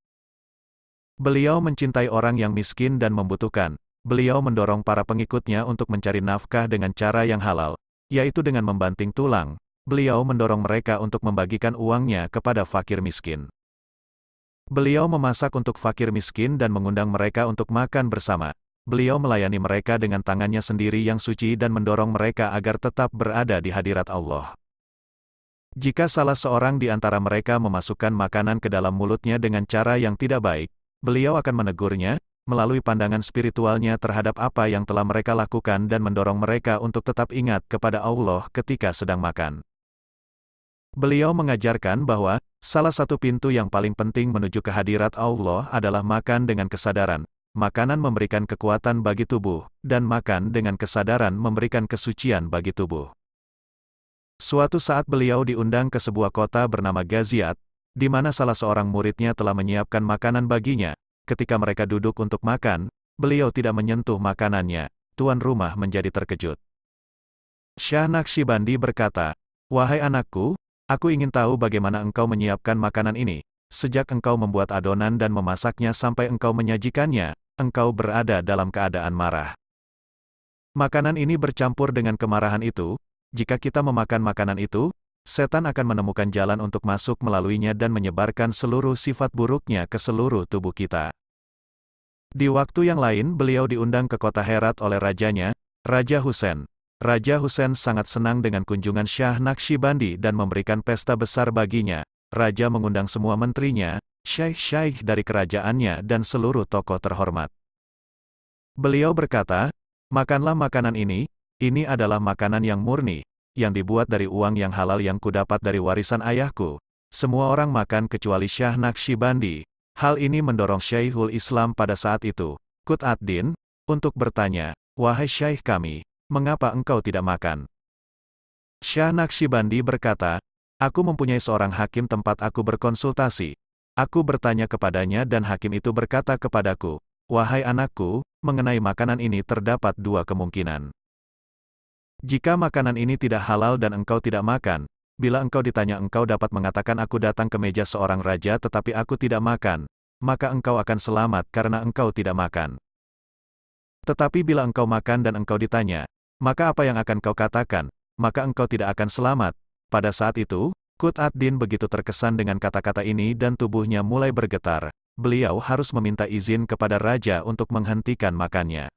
Speaker 1: Beliau mencintai orang yang miskin dan membutuhkan, beliau mendorong para pengikutnya untuk mencari nafkah dengan cara yang halal, yaitu dengan membanting tulang. Beliau mendorong mereka untuk membagikan uangnya kepada fakir miskin. Beliau memasak untuk fakir miskin dan mengundang mereka untuk makan bersama. Beliau melayani mereka dengan tangannya sendiri yang suci dan mendorong mereka agar tetap berada di hadirat Allah. Jika salah seorang di antara mereka memasukkan makanan ke dalam mulutnya dengan cara yang tidak baik, beliau akan menegurnya, melalui pandangan spiritualnya terhadap apa yang telah mereka lakukan dan mendorong mereka untuk tetap ingat kepada Allah ketika sedang makan. Beliau mengajarkan bahwa, salah satu pintu yang paling penting menuju kehadirat Allah adalah makan dengan kesadaran. Makanan memberikan kekuatan bagi tubuh, dan makan dengan kesadaran memberikan kesucian bagi tubuh. Suatu saat beliau diundang ke sebuah kota bernama Gaziat, di mana salah seorang muridnya telah menyiapkan makanan baginya, ketika mereka duduk untuk makan, beliau tidak menyentuh makanannya. Tuan rumah menjadi terkejut. Syah Shibandi berkata, Wahai anakku, aku ingin tahu bagaimana engkau menyiapkan makanan ini. Sejak engkau membuat adonan dan memasaknya sampai engkau menyajikannya, engkau berada dalam keadaan marah. Makanan ini bercampur dengan kemarahan itu, jika kita memakan makanan itu, setan akan menemukan jalan untuk masuk melaluinya dan menyebarkan seluruh sifat buruknya ke seluruh tubuh kita. Di waktu yang lain beliau diundang ke kota Herat oleh rajanya, Raja Husain. Raja Husain sangat senang dengan kunjungan Syah Naksibandi dan memberikan pesta besar baginya. Raja mengundang semua menterinya, syaikh-syaikh dari kerajaannya dan seluruh tokoh terhormat. Beliau berkata, makanlah makanan ini, ini adalah makanan yang murni, yang dibuat dari uang yang halal yang kudapat dari warisan ayahku. Semua orang makan kecuali Syah Naqshibandi. Hal ini mendorong Syaihul Islam pada saat itu, Kut Ad-Din, untuk bertanya, Wahai Syaih kami, mengapa engkau tidak makan? Syah Naqshibandi berkata, Aku mempunyai seorang hakim tempat aku berkonsultasi. Aku bertanya kepadanya dan hakim itu berkata kepadaku, Wahai anakku, mengenai makanan ini terdapat dua kemungkinan. Jika makanan ini tidak halal dan engkau tidak makan, bila engkau ditanya engkau dapat mengatakan aku datang ke meja seorang raja tetapi aku tidak makan, maka engkau akan selamat karena engkau tidak makan. Tetapi bila engkau makan dan engkau ditanya, maka apa yang akan kau katakan, maka engkau tidak akan selamat. Pada saat itu, Kut Ad-Din begitu terkesan dengan kata-kata ini dan tubuhnya mulai bergetar. Beliau harus meminta izin kepada raja untuk menghentikan makannya.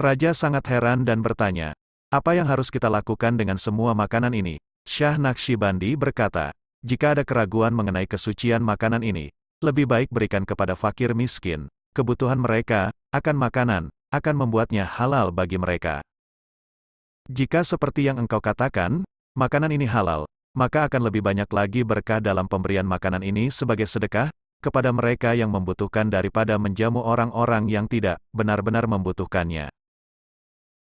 Speaker 1: Raja sangat heran dan bertanya, apa yang harus kita lakukan dengan semua makanan ini? Syah Naqshibandi berkata, jika ada keraguan mengenai kesucian makanan ini, lebih baik berikan kepada fakir miskin, kebutuhan mereka, akan makanan, akan membuatnya halal bagi mereka. Jika seperti yang engkau katakan, makanan ini halal, maka akan lebih banyak lagi berkah dalam pemberian makanan ini sebagai sedekah, kepada mereka yang membutuhkan daripada menjamu orang-orang yang tidak benar-benar membutuhkannya.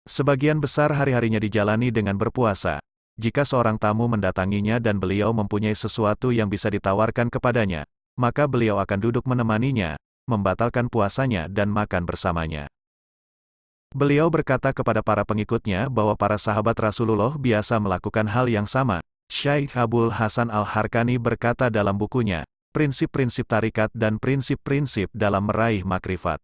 Speaker 1: Sebagian besar hari-harinya dijalani dengan berpuasa. Jika seorang tamu mendatanginya dan beliau mempunyai sesuatu yang bisa ditawarkan kepadanya, maka beliau akan duduk menemaninya, membatalkan puasanya dan makan bersamanya. Beliau berkata kepada para pengikutnya bahwa para sahabat Rasulullah biasa melakukan hal yang sama. Syaikh Abul Hasan Al-Harkani berkata dalam bukunya, Prinsip-prinsip tarikat dan prinsip-prinsip dalam meraih makrifat.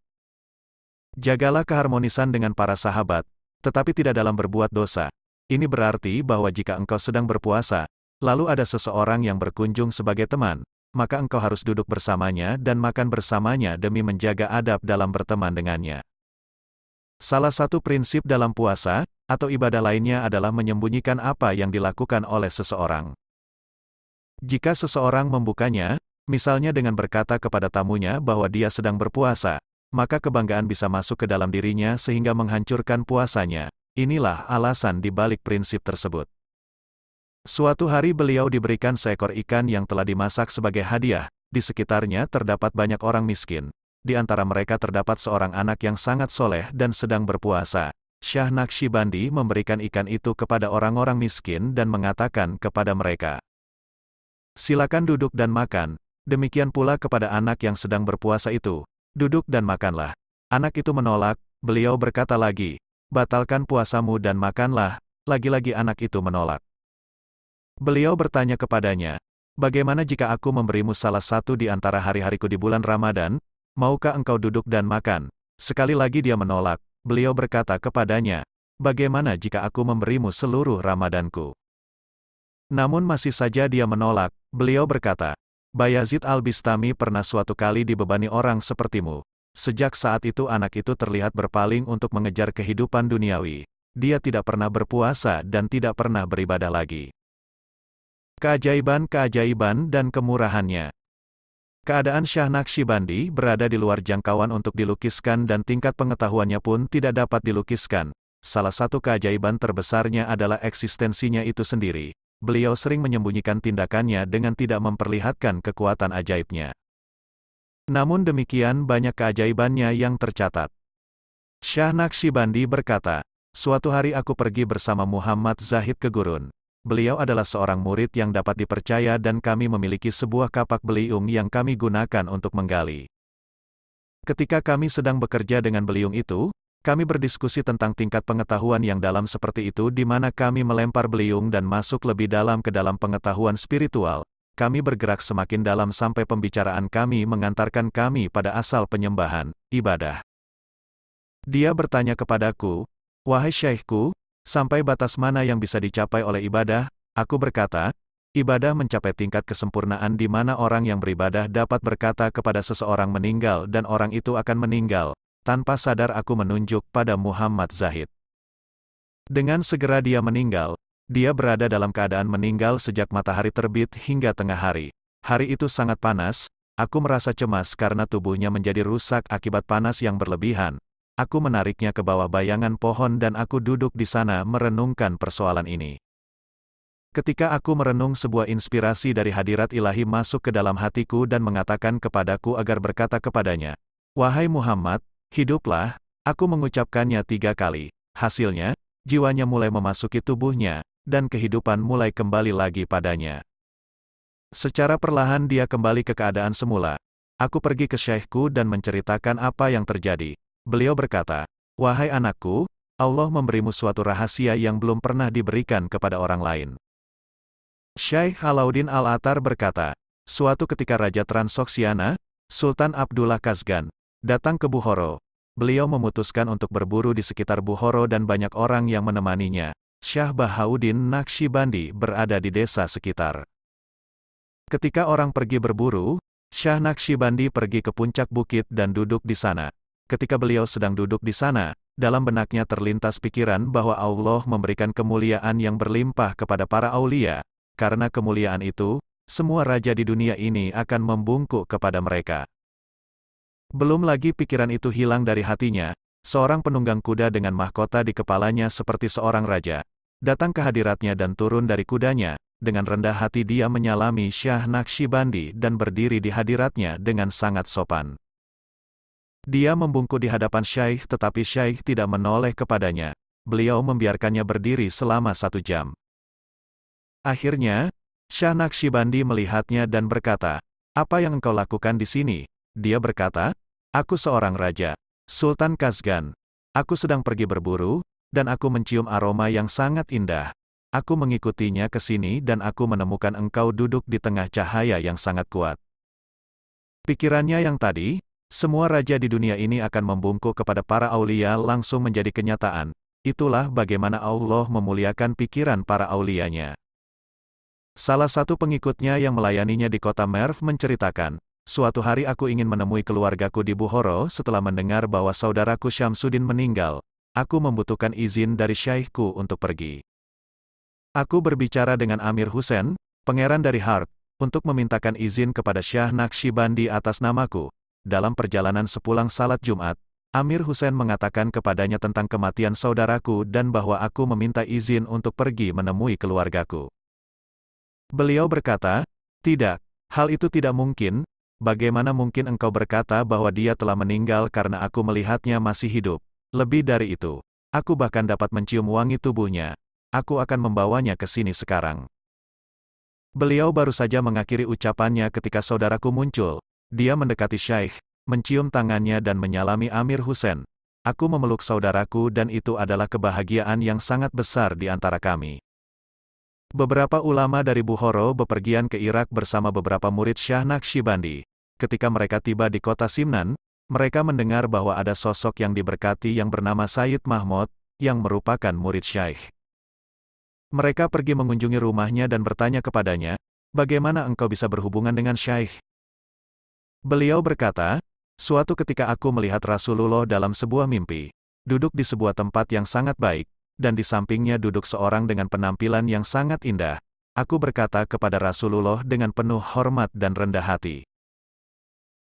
Speaker 1: Jagalah keharmonisan dengan para sahabat, tetapi tidak dalam berbuat dosa. Ini berarti bahwa jika engkau sedang berpuasa, lalu ada seseorang yang berkunjung sebagai teman, maka engkau harus duduk bersamanya dan makan bersamanya demi menjaga adab dalam berteman dengannya. Salah satu prinsip dalam puasa, atau ibadah lainnya adalah menyembunyikan apa yang dilakukan oleh seseorang. Jika seseorang membukanya, misalnya dengan berkata kepada tamunya bahwa dia sedang berpuasa, maka kebanggaan bisa masuk ke dalam dirinya sehingga menghancurkan puasanya. Inilah alasan di balik prinsip tersebut. Suatu hari beliau diberikan seekor ikan yang telah dimasak sebagai hadiah, di sekitarnya terdapat banyak orang miskin. Di antara mereka terdapat seorang anak yang sangat soleh dan sedang berpuasa. Syah Naksibandi memberikan ikan itu kepada orang-orang miskin dan mengatakan kepada mereka, Silakan duduk dan makan, demikian pula kepada anak yang sedang berpuasa itu, duduk dan makanlah. Anak itu menolak, beliau berkata lagi, batalkan puasamu dan makanlah, lagi-lagi anak itu menolak. Beliau bertanya kepadanya, bagaimana jika aku memberimu salah satu di antara hari-hariku di bulan Ramadan, maukah engkau duduk dan makan? Sekali lagi dia menolak, beliau berkata kepadanya, bagaimana jika aku memberimu seluruh Ramadanku? Namun masih saja dia menolak, beliau berkata, Bayazid al-Bistami pernah suatu kali dibebani orang sepertimu. Sejak saat itu anak itu terlihat berpaling untuk mengejar kehidupan duniawi. Dia tidak pernah berpuasa dan tidak pernah beribadah lagi. Keajaiban-keajaiban dan kemurahannya. Keadaan Syah Naksibandi berada di luar jangkauan untuk dilukiskan dan tingkat pengetahuannya pun tidak dapat dilukiskan. Salah satu keajaiban terbesarnya adalah eksistensinya itu sendiri beliau sering menyembunyikan tindakannya dengan tidak memperlihatkan kekuatan ajaibnya. Namun demikian banyak keajaibannya yang tercatat. Syah Naqshibandi berkata, Suatu hari aku pergi bersama Muhammad Zahid ke gurun. Beliau adalah seorang murid yang dapat dipercaya dan kami memiliki sebuah kapak beliung yang kami gunakan untuk menggali. Ketika kami sedang bekerja dengan beliung itu, kami berdiskusi tentang tingkat pengetahuan yang dalam seperti itu di mana kami melempar beliung dan masuk lebih dalam ke dalam pengetahuan spiritual. Kami bergerak semakin dalam sampai pembicaraan kami mengantarkan kami pada asal penyembahan, ibadah. Dia bertanya kepadaku, Wahai syekhku, sampai batas mana yang bisa dicapai oleh ibadah? Aku berkata, ibadah mencapai tingkat kesempurnaan di mana orang yang beribadah dapat berkata kepada seseorang meninggal dan orang itu akan meninggal, tanpa sadar aku menunjuk pada Muhammad Zahid. Dengan segera dia meninggal, dia berada dalam keadaan meninggal sejak matahari terbit hingga tengah hari. Hari itu sangat panas, aku merasa cemas karena tubuhnya menjadi rusak akibat panas yang berlebihan. Aku menariknya ke bawah bayangan pohon dan aku duduk di sana merenungkan persoalan ini. Ketika aku merenung sebuah inspirasi dari hadirat ilahi masuk ke dalam hatiku dan mengatakan kepadaku agar berkata kepadanya, Wahai Muhammad, Hiduplah, aku mengucapkannya tiga kali. Hasilnya, jiwanya mulai memasuki tubuhnya, dan kehidupan mulai kembali lagi padanya. Secara perlahan dia kembali ke keadaan semula. Aku pergi ke syekhku dan menceritakan apa yang terjadi. Beliau berkata, Wahai anakku, Allah memberimu suatu rahasia yang belum pernah diberikan kepada orang lain. Syekh Halauddin Al-Atar berkata, Suatu ketika Raja Transoxiana, Sultan Abdullah Kazgan, Datang ke Buhoro. Beliau memutuskan untuk berburu di sekitar Buhoro dan banyak orang yang menemaninya. Syah Bahauddin Naksibandi berada di desa sekitar. Ketika orang pergi berburu, Syah Naksibandi pergi ke puncak bukit dan duduk di sana. Ketika beliau sedang duduk di sana, dalam benaknya terlintas pikiran bahwa Allah memberikan kemuliaan yang berlimpah kepada para aulia, karena kemuliaan itu, semua raja di dunia ini akan membungkuk kepada mereka. Belum lagi pikiran itu hilang dari hatinya, seorang penunggang kuda dengan mahkota di kepalanya seperti seorang raja, datang ke hadiratnya dan turun dari kudanya, dengan rendah hati dia menyalami Syah Naksibandi dan berdiri di hadiratnya dengan sangat sopan. Dia membungkuk di hadapan Syaikh tetapi Syaikh tidak menoleh kepadanya, beliau membiarkannya berdiri selama satu jam. Akhirnya, Syah Naksibandi melihatnya dan berkata, apa yang engkau lakukan di sini? Dia berkata, Aku seorang raja, Sultan Kazgan. Aku sedang pergi berburu, dan aku mencium aroma yang sangat indah. Aku mengikutinya ke sini dan aku menemukan engkau duduk di tengah cahaya yang sangat kuat. Pikirannya yang tadi, semua raja di dunia ini akan membungkuk kepada para aulia langsung menjadi kenyataan. Itulah bagaimana Allah memuliakan pikiran para aulianya. Salah satu pengikutnya yang melayaninya di kota Merv menceritakan, Suatu hari aku ingin menemui keluargaku di Buhoro setelah mendengar bahwa saudaraku Syamsuddin meninggal. Aku membutuhkan izin dari syaihku untuk pergi. Aku berbicara dengan Amir Hussein, pangeran dari Harp, untuk memintakan izin kepada Syah Naqshibandi atas namaku. Dalam perjalanan sepulang salat Jumat, Amir Husain mengatakan kepadanya tentang kematian saudaraku dan bahwa aku meminta izin untuk pergi menemui keluargaku. Beliau berkata, "Tidak, hal itu tidak mungkin, bagaimana mungkin engkau berkata bahwa dia telah meninggal karena aku melihatnya masih hidup? Lebih dari itu, aku bahkan dapat mencium wangi tubuhnya. Aku akan membawanya ke sini sekarang. Beliau baru saja mengakhiri ucapannya ketika saudaraku muncul. Dia mendekati Syaikh, mencium tangannya dan menyalami Amir Hussein. Aku memeluk saudaraku dan itu adalah kebahagiaan yang sangat besar di antara kami. Beberapa ulama dari Buhoro bepergian ke Irak bersama beberapa murid Syah Naqshibandi ketika mereka tiba di kota Simnan, mereka mendengar bahwa ada sosok yang diberkati yang bernama Said Mahmud, yang merupakan murid Syaikh. Mereka pergi mengunjungi rumahnya dan bertanya kepadanya, bagaimana engkau bisa berhubungan dengan Syaikh? Beliau berkata, suatu ketika aku melihat Rasulullah dalam sebuah mimpi, duduk di sebuah tempat yang sangat baik, dan di sampingnya duduk seorang dengan penampilan yang sangat indah. Aku berkata kepada Rasulullah dengan penuh hormat dan rendah hati,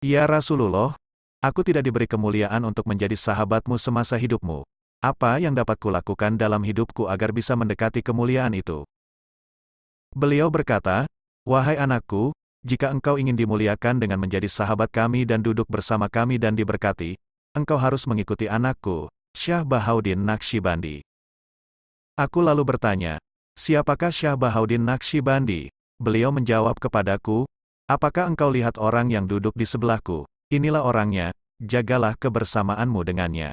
Speaker 1: Ya Rasulullah, aku tidak diberi kemuliaan untuk menjadi sahabatmu semasa hidupmu. Apa yang dapat kulakukan dalam hidupku agar bisa mendekati kemuliaan itu? Beliau berkata, Wahai anakku, jika engkau ingin dimuliakan dengan menjadi sahabat kami dan duduk bersama kami dan diberkati, engkau harus mengikuti anakku, Syah Bahauddin Naqshibandi. Aku lalu bertanya, siapakah Syah Bahauddin Naqshibandi? Beliau menjawab kepadaku, Apakah engkau lihat orang yang duduk di sebelahku? Inilah orangnya, jagalah kebersamaanmu dengannya.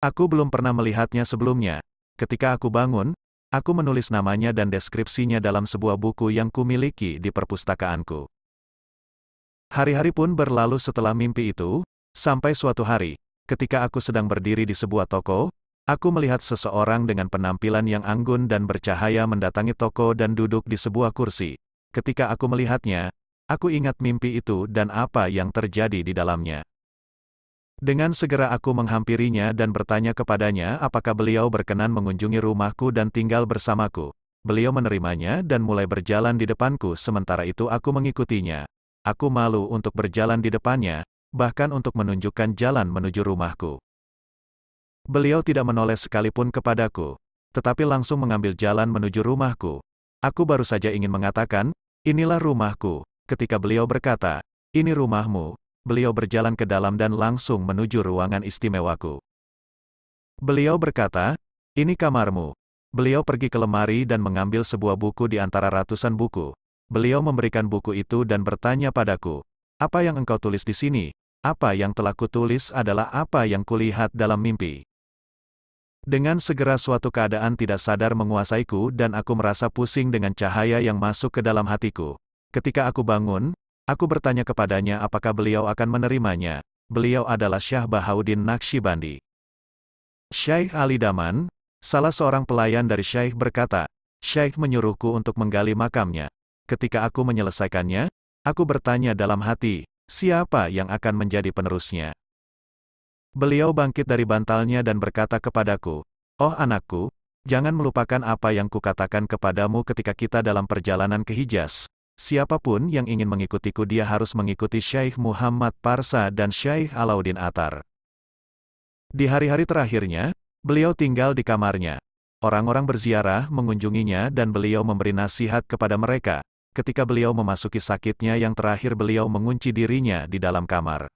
Speaker 1: Aku belum pernah melihatnya sebelumnya. Ketika aku bangun, aku menulis namanya dan deskripsinya dalam sebuah buku yang kumiliki di perpustakaanku. Hari-hari pun berlalu setelah mimpi itu, sampai suatu hari, ketika aku sedang berdiri di sebuah toko, aku melihat seseorang dengan penampilan yang anggun dan bercahaya mendatangi toko dan duduk di sebuah kursi. Ketika aku melihatnya, aku ingat mimpi itu dan apa yang terjadi di dalamnya. Dengan segera aku menghampirinya dan bertanya kepadanya apakah beliau berkenan mengunjungi rumahku dan tinggal bersamaku. Beliau menerimanya dan mulai berjalan di depanku sementara itu aku mengikutinya. Aku malu untuk berjalan di depannya, bahkan untuk menunjukkan jalan menuju rumahku. Beliau tidak menoleh sekalipun kepadaku, tetapi langsung mengambil jalan menuju rumahku. Aku baru saja ingin mengatakan, Inilah rumahku. Ketika beliau berkata, ini rumahmu, beliau berjalan ke dalam dan langsung menuju ruangan istimewaku. Beliau berkata, ini kamarmu. Beliau pergi ke lemari dan mengambil sebuah buku di antara ratusan buku. Beliau memberikan buku itu dan bertanya padaku, apa yang engkau tulis di sini? Apa yang telah kutulis adalah apa yang kulihat dalam mimpi. Dengan segera suatu keadaan tidak sadar menguasaiku dan aku merasa pusing dengan cahaya yang masuk ke dalam hatiku. Ketika aku bangun, aku bertanya kepadanya apakah beliau akan menerimanya. Beliau adalah Syah Bahauddin Naqshibandi. Syekh Ali Daman, salah seorang pelayan dari Syekh berkata, Syekh menyuruhku untuk menggali makamnya. Ketika aku menyelesaikannya, aku bertanya dalam hati, siapa yang akan menjadi penerusnya? Beliau bangkit dari bantalnya dan berkata kepadaku, Oh anakku, jangan melupakan apa yang kukatakan kepadamu ketika kita dalam perjalanan ke Hijaz. Siapapun yang ingin mengikutiku dia harus mengikuti Syaikh Muhammad Parsa dan Syaikh Alauddin Atar. Di hari-hari terakhirnya, beliau tinggal di kamarnya. Orang-orang berziarah mengunjunginya dan beliau memberi nasihat kepada mereka. Ketika beliau memasuki sakitnya yang terakhir beliau mengunci dirinya di dalam kamar.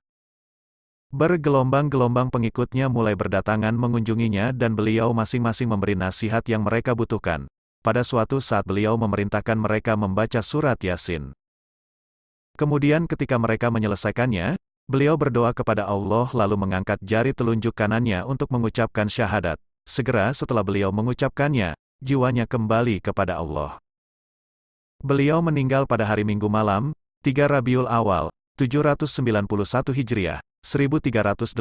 Speaker 1: Bergelombang-gelombang pengikutnya mulai berdatangan mengunjunginya dan beliau masing-masing memberi nasihat yang mereka butuhkan. Pada suatu saat beliau memerintahkan mereka membaca surat Yasin. Kemudian ketika mereka menyelesaikannya, beliau berdoa kepada Allah lalu mengangkat jari telunjuk kanannya untuk mengucapkan syahadat. Segera setelah beliau mengucapkannya, jiwanya kembali kepada Allah. Beliau meninggal pada hari Minggu malam, 3 Rabiul Awal, 791 Hijriah, 1388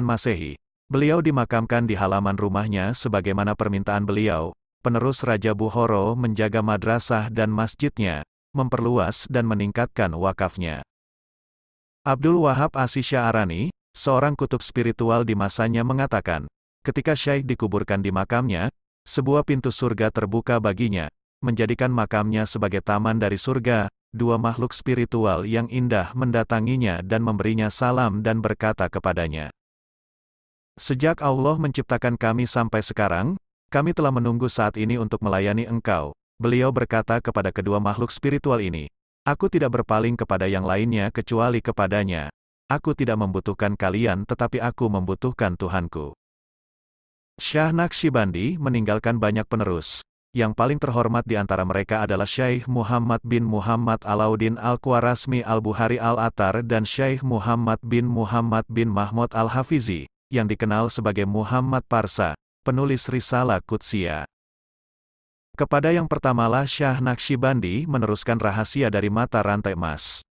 Speaker 1: Masehi, beliau dimakamkan di halaman rumahnya sebagaimana permintaan beliau, penerus Raja Buhoro menjaga madrasah dan masjidnya, memperluas dan meningkatkan wakafnya. Abdul Wahab Asisya Arani, seorang kutub spiritual di masanya mengatakan, ketika Syekh dikuburkan di makamnya, sebuah pintu surga terbuka baginya, menjadikan makamnya sebagai taman dari surga, dua makhluk spiritual yang indah mendatanginya dan memberinya salam dan berkata kepadanya, Sejak Allah menciptakan kami sampai sekarang, kami telah menunggu saat ini untuk melayani engkau. Beliau berkata kepada kedua makhluk spiritual ini, Aku tidak berpaling kepada yang lainnya kecuali kepadanya. Aku tidak membutuhkan kalian tetapi aku membutuhkan Tuhanku. Syah Naqshibandi meninggalkan banyak penerus, yang paling terhormat di antara mereka adalah Syekh Muhammad bin Muhammad Alauddin Al-Khwarasmi Al-Buhari Al-Attar dan Syekh Muhammad bin Muhammad bin Mahmud Al-Hafizi, yang dikenal sebagai Muhammad Parsa, penulis Risalah Qudsiya. Kepada yang pertamalah Syah Naksibandi meneruskan rahasia dari mata rantai emas.